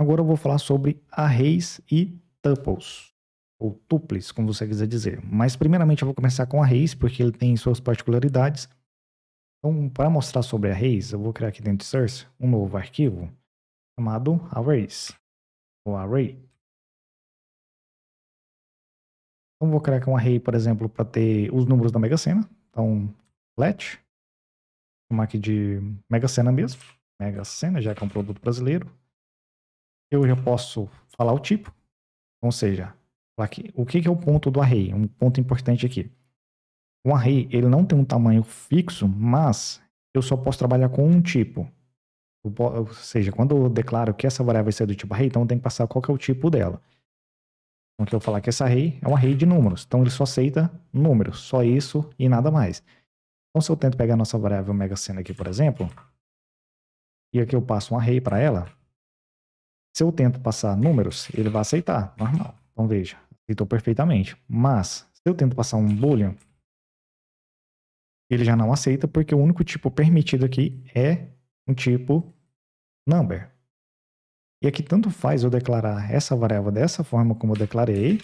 Agora eu vou falar sobre arrays e tuples, ou tuples, como você quiser dizer. Mas primeiramente eu vou começar com arrays, porque ele tem suas particularidades. Então, para mostrar sobre arrays, eu vou criar aqui dentro de source um novo arquivo chamado arrays, ou array. Então, vou criar aqui um array, por exemplo, para ter os números da Mega Sena. Então, let, chamar aqui de Mega Sena mesmo. Mega Sena, já que é um produto brasileiro eu já posso falar o tipo, ou seja, aqui, o que é o ponto do array? Um ponto importante aqui. O array ele não tem um tamanho fixo, mas eu só posso trabalhar com um tipo. Ou seja, quando eu declaro que essa variável vai ser do tipo array, então eu tenho que passar qual que é o tipo dela. Então, eu vou falar que essa array é um array de números. Então, ele só aceita números, só isso e nada mais. Então, se eu tento pegar a nossa variável mega sena aqui, por exemplo, e aqui eu passo um array para ela, se eu tento passar números, ele vai aceitar, normal. Então veja, aceitou perfeitamente. Mas, se eu tento passar um boolean, ele já não aceita, porque o único tipo permitido aqui é um tipo number. E aqui tanto faz eu declarar essa variável dessa forma como eu declarei.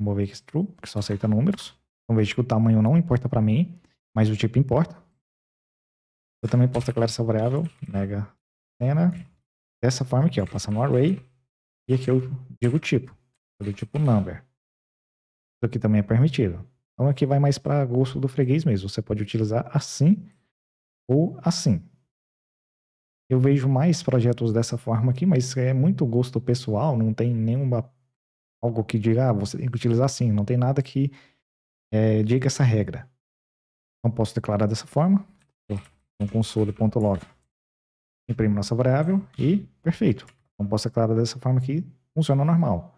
Vou ver que é true, porque só aceita números. Então veja que o tamanho não importa para mim, mas o tipo importa. Eu também posso declarar essa variável, mega cena, dessa forma aqui, ó, passo no array, e aqui eu digo o tipo, do tipo number. Isso aqui também é permitido. Então aqui vai mais para gosto do freguês mesmo, você pode utilizar assim ou assim. Eu vejo mais projetos dessa forma aqui, mas é muito gosto pessoal, não tem nenhuma algo que diga, ah, você tem que utilizar assim, não tem nada que é, diga essa regra. Então posso declarar dessa forma, no console.log imprime nossa variável e perfeito. posso declarar dessa forma aqui funciona normal.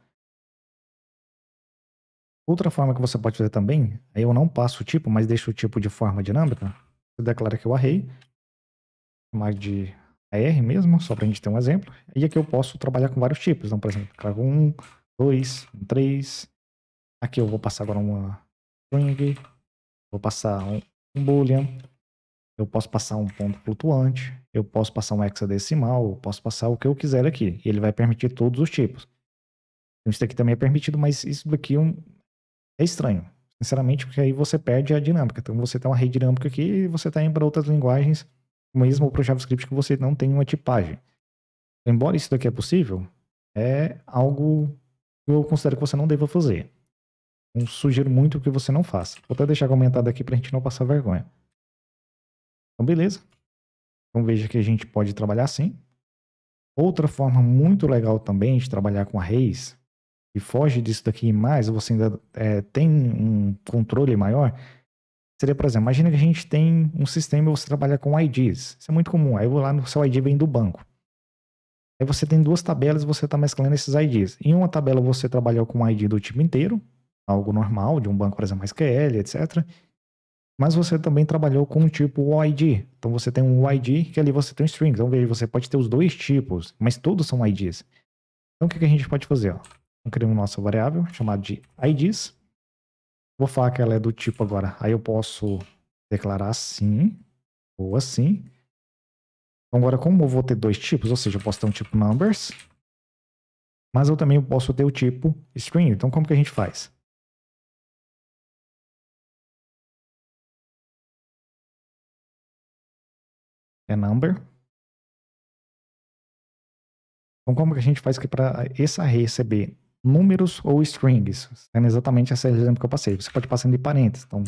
Outra forma que você pode fazer também, aí eu não passo o tipo, mas deixo o tipo de forma dinâmica. Você declara aqui o array, chamar de AR mesmo, só para a gente ter um exemplo. E aqui eu posso trabalhar com vários tipos. Então, por exemplo, declaro 1, 2, 3. Aqui eu vou passar agora uma string, vou passar um, um boolean, eu posso passar um ponto flutuante, eu posso passar um hexadecimal, eu posso passar o que eu quiser aqui. E ele vai permitir todos os tipos. Então, isso daqui também é permitido, mas isso daqui é, um... é estranho. Sinceramente, porque aí você perde a dinâmica. Então você tem uma rede dinâmica aqui e você está indo para outras linguagens, mesmo para o JavaScript que você não tem uma tipagem. Embora isso daqui é possível, é algo que eu considero que você não deva fazer. Eu então, sugiro muito que você não faça. Vou até deixar comentado aqui para a gente não passar vergonha. Então, beleza. Então, veja que a gente pode trabalhar assim. Outra forma muito legal também de trabalhar com arrays, que foge disso daqui mais, você ainda é, tem um controle maior, seria, por exemplo, imagina que a gente tem um sistema e você trabalha com IDs. Isso é muito comum. Aí eu vou lá no seu ID vem do banco. Aí você tem duas tabelas e você está mesclando esses IDs. Em uma tabela você trabalhou com o ID do time tipo inteiro, algo normal, de um banco, por exemplo, SQL, etc mas você também trabalhou com tipo o tipo OID. Então você tem um OID que ali você tem um string. Então veja, você pode ter os dois tipos, mas todos são IDs. Então o que, a gente pode fazer? Vamos criar uma nossa variável chamada de IDs. Vou falar que ela é do tipo agora. Aí eu posso declarar assim ou assim. Então agora como eu vou ter dois tipos, ou seja, eu posso ter um tipo numbers, mas eu também posso ter o tipo string. Então como que a gente faz? é number. Então, como que a gente faz aqui para esse array receber números ou strings? Sendo exatamente esse exemplo que eu passei. Você pode passar entre parênteses. Então,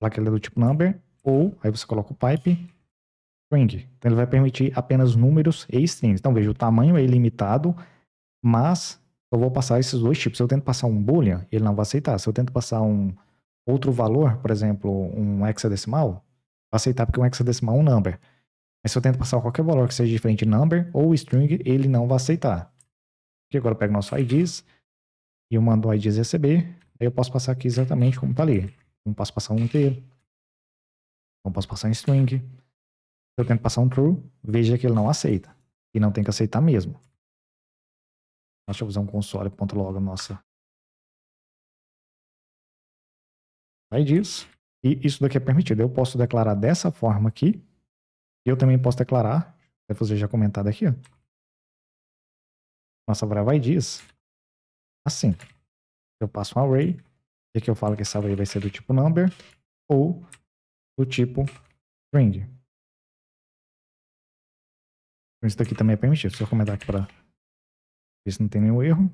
aquele que ele é do tipo number, ou aí você coloca o pipe string. Então, ele vai permitir apenas números e strings. Então, veja, o tamanho é ilimitado, mas eu vou passar esses dois tipos. Se eu tento passar um boolean, ele não vai aceitar. Se eu tento passar um outro valor, por exemplo, um hexadecimal, vai aceitar porque um hexadecimal é um number. Mas se eu tento passar qualquer valor que seja diferente de number ou string, ele não vai aceitar. Porque agora eu pego nosso IDs e eu mando o IDs receber. Aí eu posso passar aqui exatamente como está ali. Não posso passar um inteiro. Não posso passar um string. Se eu tento passar um true, veja que ele não aceita. E não tem que aceitar mesmo. Deixa eu usar um console ponto nossa IDs. E isso daqui é permitido. Eu posso declarar dessa forma aqui eu também posso declarar, até você já comentado aqui, ó. Nossa variável id assim. Eu passo um array, e aqui eu falo que esse array vai ser do tipo number ou do tipo string. Então, isso daqui também é permitido. Deixa eu comentar aqui para ver se não tem nenhum erro.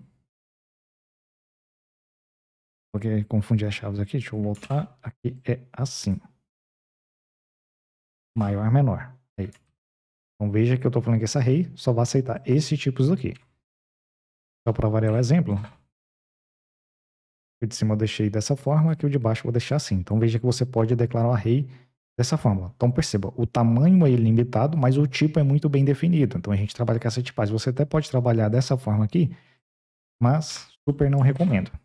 Porque confundi as chaves aqui. Deixa eu voltar. Aqui é assim. Maior, menor. Então veja que eu estou falando que essa rei só vai aceitar esses tipos aqui. Só para variar o exemplo, o de cima eu deixei dessa forma, aqui o de baixo eu vou deixar assim. Então veja que você pode declarar o array dessa forma. Então perceba, o tamanho é limitado, mas o tipo é muito bem definido. Então a gente trabalha com essa tipagem. Você até pode trabalhar dessa forma aqui, mas super não recomendo.